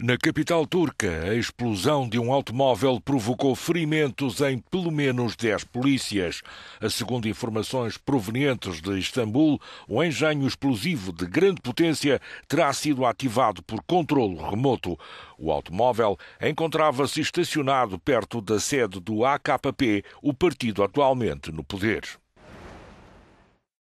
Na capital turca, a explosão de um automóvel provocou ferimentos em pelo menos 10 polícias. Segundo informações provenientes de Istambul, o engenho explosivo de grande potência terá sido ativado por controlo remoto. O automóvel encontrava-se estacionado perto da sede do AKP, o partido atualmente no poder.